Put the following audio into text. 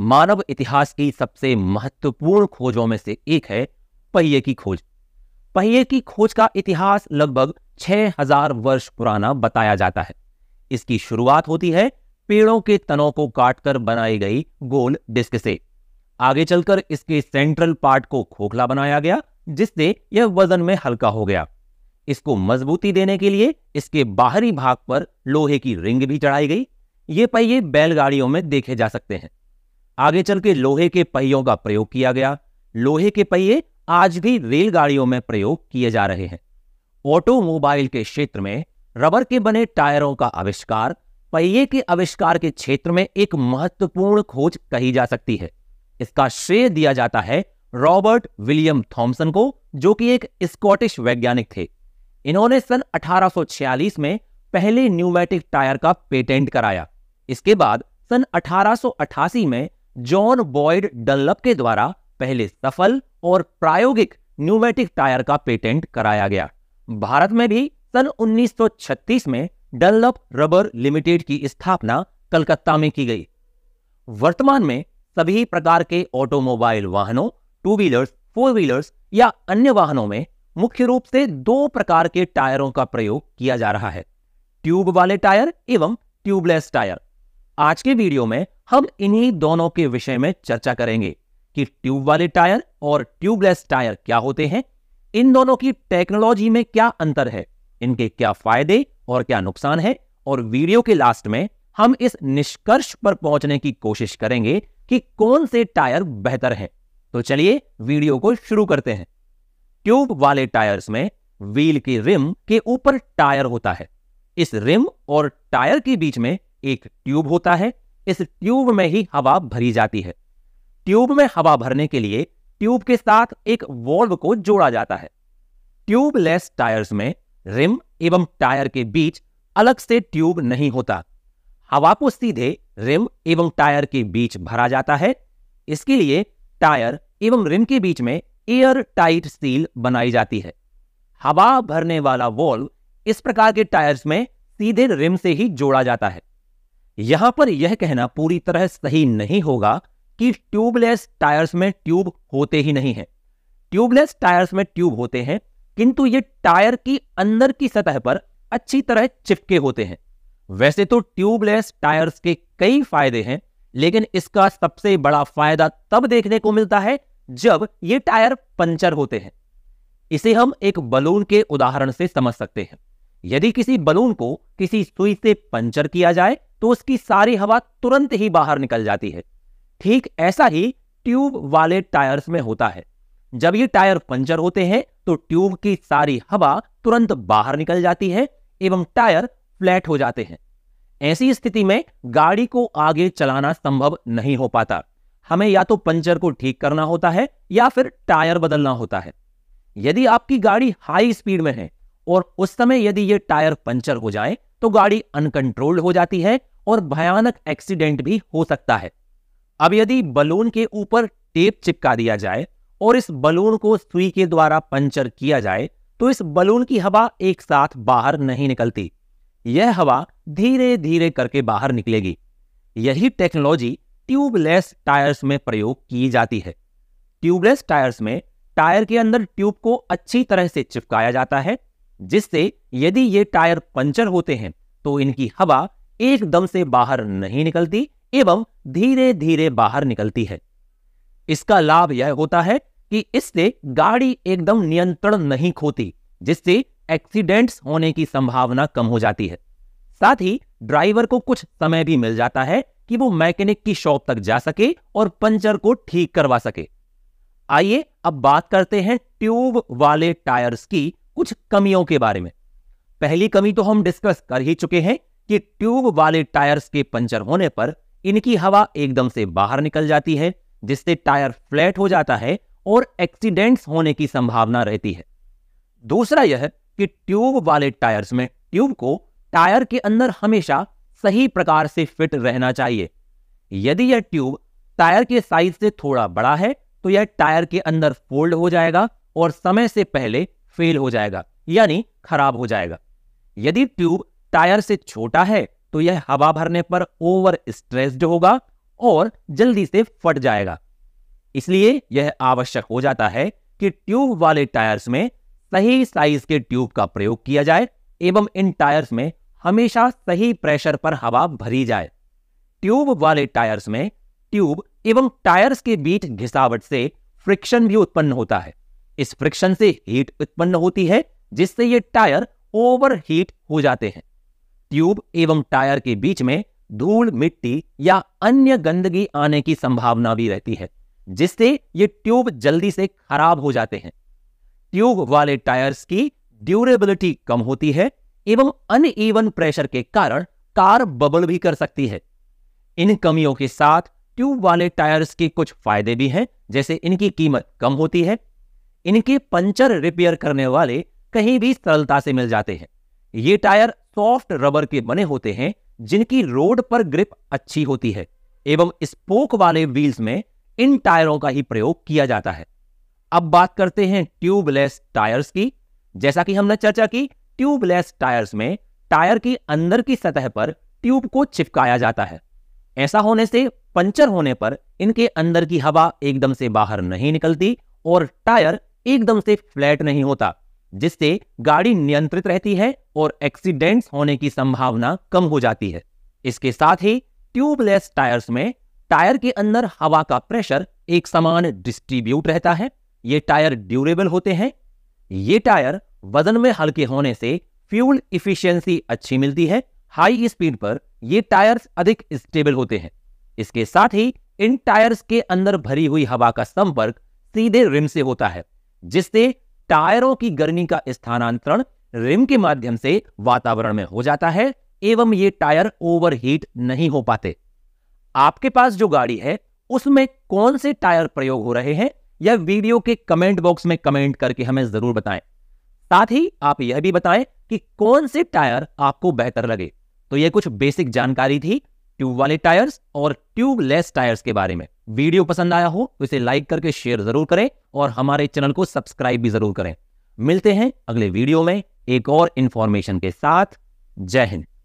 मानव इतिहास की सबसे महत्वपूर्ण खोजों में से एक है पहिए की खोज पहिए की खोज का इतिहास लगभग 6000 वर्ष पुराना बताया जाता है इसकी शुरुआत होती है पेड़ों के तनों को काटकर बनाई गई गोल डिस्क से आगे चलकर इसके सेंट्रल पार्ट को खोखला बनाया गया जिससे यह वजन में हल्का हो गया इसको मजबूती देने के लिए इसके बाहरी भाग पर लोहे की रिंग भी चढ़ाई गई ये पहिए बैलगाड़ियों में देखे जा सकते हैं आगे चल के लोहे के पहियों का प्रयोग किया गया लोहे के पहिए आज भी रेलगाड़ियों में प्रयोग किए जा रहे हैं ऑटोमोबाइल के क्षेत्र में रबर के बने टायरों का आविष्कार पहिए के आविष्कार के क्षेत्र में एक महत्वपूर्ण खोज कही जा सकती है इसका श्रेय दिया जाता है रॉबर्ट विलियम थॉमसन को जो कि एक स्कॉटिश वैज्ञानिक थे इन्होंने सन 1846 में पहले न्यूमेटिक टायर का पेटेंट कराया इसके बाद सन 1888 में जॉन बॉयड डनलप के द्वारा पहले सफल और प्रायोगिक न्यूमेटिक टायर का पेटेंट कराया गया भारत में भी सन 1936 में डनलप रबर लिमिटेड की स्थापना कलकत्ता में की गई वर्तमान में सभी प्रकार के ऑटोमोबाइल वाहनों टू व्हीलर्स फोर व्हीलर्स या अन्य वाहनों में मुख्य रूप से दो प्रकार के टायरों का प्रयोग किया जा रहा है ट्यूब वाले टायर एवं ट्यूबलेस टायर आज के वीडियो में हम इन्हीं दोनों के विषय में चर्चा करेंगे कि ट्यूब वाले टायर और ट्यूबलेस टायर क्या होते हैं इन दोनों की टेक्नोलॉजी में क्या अंतर है इनके क्या फायदे और क्या नुकसान है और वीडियो के लास्ट में हम इस निष्कर्ष पर पहुंचने की कोशिश करेंगे कि कौन से टायर बेहतर हैं तो चलिए वीडियो को शुरू करते हैं ट्यूब वाले टायर्स में व्हील की रिम के ऊपर टायर होता है इस रिम और टायर के बीच में एक ट्यूब होता है इस ट्यूब में ही हवा भरी जाती है ट्यूब में हवा भरने के लिए ट्यूब के साथ एक वॉल्व को जोड़ा जाता है ट्यूबलेस टायर्स में रिम एवं टायर के बीच अलग से ट्यूब नहीं होता हवा को सीधे रिम एवं टायर के बीच भरा जाता है इसके लिए टायर एवं रिम के बीच में एयर टाइट सील बनाई जाती है हवा भरने वाला वॉल्व इस प्रकार के टायर्स में सीधे रिम से ही जोड़ा जाता है यहां पर यह कहना पूरी तरह सही नहीं होगा कि ट्यूबलेस टायर्स में ट्यूब होते ही नहीं है ट्यूबलेस टायर्स में ट्यूब होते हैं किंतु ये टायर की अंदर की सतह पर अच्छी तरह चिपके होते हैं वैसे तो ट्यूबलेस टायर्स के कई फायदे हैं लेकिन इसका सबसे बड़ा फायदा तब देखने को मिलता है जब ये टायर पंचर होते हैं इसे हम एक बलून के उदाहरण से समझ सकते हैं यदि किसी बलून को किसी सुई से पंचर किया जाए तो उसकी सारी हवा तुरंत ही बाहर निकल जाती है ठीक ऐसा ही ट्यूब वाले टायर्स में होता है जब ये टायर पंचर होते हैं तो ट्यूब की सारी हवा तुरंत बाहर निकल जाती है एवं टायर फ्लैट हो जाते हैं ऐसी स्थिति में गाड़ी को आगे चलाना संभव नहीं हो पाता हमें या तो पंचर को ठीक करना होता है या फिर टायर बदलना होता है यदि आपकी गाड़ी हाई स्पीड में है और उस समय यदि ये टायर पंचर हो जाए तो गाड़ी अनकंट्रोल्ड हो जाती है और भयानक एक्सीडेंट भी हो सकता है अब यदि बलून के ऊपर टेप चिपका दिया जाए और इस बलून को सुई के द्वारा पंचर किया जाए तो इस बलून की हवा एक साथ बाहर नहीं निकलती यह हवा धीरे धीरे करके बाहर निकलेगी यही टेक्नोलॉजी ट्यूबलेस टायर्स में प्रयोग की जाती है ट्यूबलेस टायर्स में टायर के अंदर ट्यूब को अच्छी तरह से चिपकाया जाता है जिससे यदि ये टायर पंचर होते हैं तो इनकी हवा एकदम से बाहर नहीं निकलती एवं धीरे धीरे बाहर निकलती है इसका लाभ यह होता है कि इससे गाड़ी एकदम नियंत्रण नहीं खोती जिससे एक्सीडेंट्स होने की संभावना कम हो जाती है साथ ही ड्राइवर को कुछ समय भी मिल जाता है कि वो मैकेनिक की शॉप तक जा सके और पंचर को ठीक करवा सके आइए अब बात करते हैं ट्यूब वाले टायर्स की कुछ कमियों के बारे में पहली कमी तो हम डिस्कस कर ही चुके हैं कि ट्यूब वाले टायर्स के पंचर होने पर इनकी हवा एकदम से बाहर निकल जाती है जिससे टायर फ्लैट हो जाता है और एक्सीडेंट्स होने की संभावना रहती है दूसरा यह कि ट्यूब वाले टायर्स में ट्यूब को टायर के अंदर हमेशा सही प्रकार से फिट रहना चाहिए यदि यह ट्यूब टायर के साइज से थोड़ा बड़ा है तो यह टायर के अंदर फोल्ड हो जाएगा और समय से पहले फेल हो जाएगा यानी खराब हो जाएगा यदि ट्यूब टायर से छोटा है तो यह हवा भरने पर ओवर स्ट्रेस्ड होगा और जल्दी से फट जाएगा इसलिए यह आवश्यक हो जाता है कि ट्यूब वाले टायर्स में सही साइज के ट्यूब का प्रयोग किया जाए एवं इन टायर्स में हमेशा सही प्रेशर पर हवा भरी जाए ट्यूब वाले टायर्स में ट्यूब एवं टायर्स के बीच घिसावट से फ्रिक्शन भी उत्पन्न होता है इस फ्रिक्शन से हीट उत्पन्न होती है जिससे ये टायर ओवर हीट हो जाते हैं ट्यूब एवं टायर के बीच में धूल मिट्टी या अन्य गंदगी आने की संभावना भी रहती है जिससे ये ट्यूब जल्दी से खराब हो जाते हैं ट्यूब वाले टायर्स की ड्यूरेबिलिटी कम होती है एवं अन ईवन प्रेशर के कारण कार बबल भी कर सकती है इन कमियों के साथ ट्यूब वाले टायर्स के कुछ फायदे भी हैं जैसे इनकी कीमत कम होती है इनके पंचर रिपेयर करने वाले कहीं भी सरलता से मिल जाते हैं ये टायर सॉफ्ट रबर के बने होते हैं जिनकी रोड पर ग्रिप अच्छी होती है एवं स्पोक वाले व्हील्स में इन टायरों का ही प्रयोग किया जाता है अब बात करते हैं ट्यूबलेस टायर्स की जैसा कि हमने चर्चा की ट्यूबलेस टायर्स में टायर की अंदर की सतह पर ट्यूब को चिपकाया जाता है ऐसा होने से पंचर होने पर इनके अंदर की हवा एकदम से बाहर नहीं निकलती और टायर एकदम से फ्लैट नहीं होता जिससे गाड़ी नियंत्रित रहती है और एक्सीडेंट्स होने की संभावना कम हो जाती है इसके साथ ही ट्यूबलेस टायर्स में टायर के अंदर हवा का प्रेशर एक समान डिस्ट्रीब्यूट रहता है ये टायर ड्यूरेबल होते हैं ये टायर वजन में हल्के होने से फ्यूल इफिशियंसी अच्छी मिलती है हाई स्पीड पर ये टायर्स अधिक स्टेबल होते हैं इसके साथ ही इन टायर्स के अंदर भरी हुई हवा का संपर्क सीधे रिम से होता है जिससे टायरों की गर्मी का स्थानांतरण रिम के माध्यम से वातावरण में हो जाता है एवं ये टायर ओवरहीट नहीं हो पाते आपके पास जो गाड़ी है उसमें कौन से टायर प्रयोग हो रहे हैं यह वीडियो के कमेंट बॉक्स में कमेंट करके हमें जरूर बताएं साथ ही आप यह भी बताएं कि कौन से टायर आपको बेहतर लगे तो यह कुछ बेसिक जानकारी थी ट्यूब वाले टायर्स और ट्यूबलेस टायर्स के बारे में वीडियो पसंद आया हो तो इसे लाइक करके शेयर जरूर करें और हमारे चैनल को सब्सक्राइब भी जरूर करें मिलते हैं अगले वीडियो में एक और इंफॉर्मेशन के साथ जय हिंद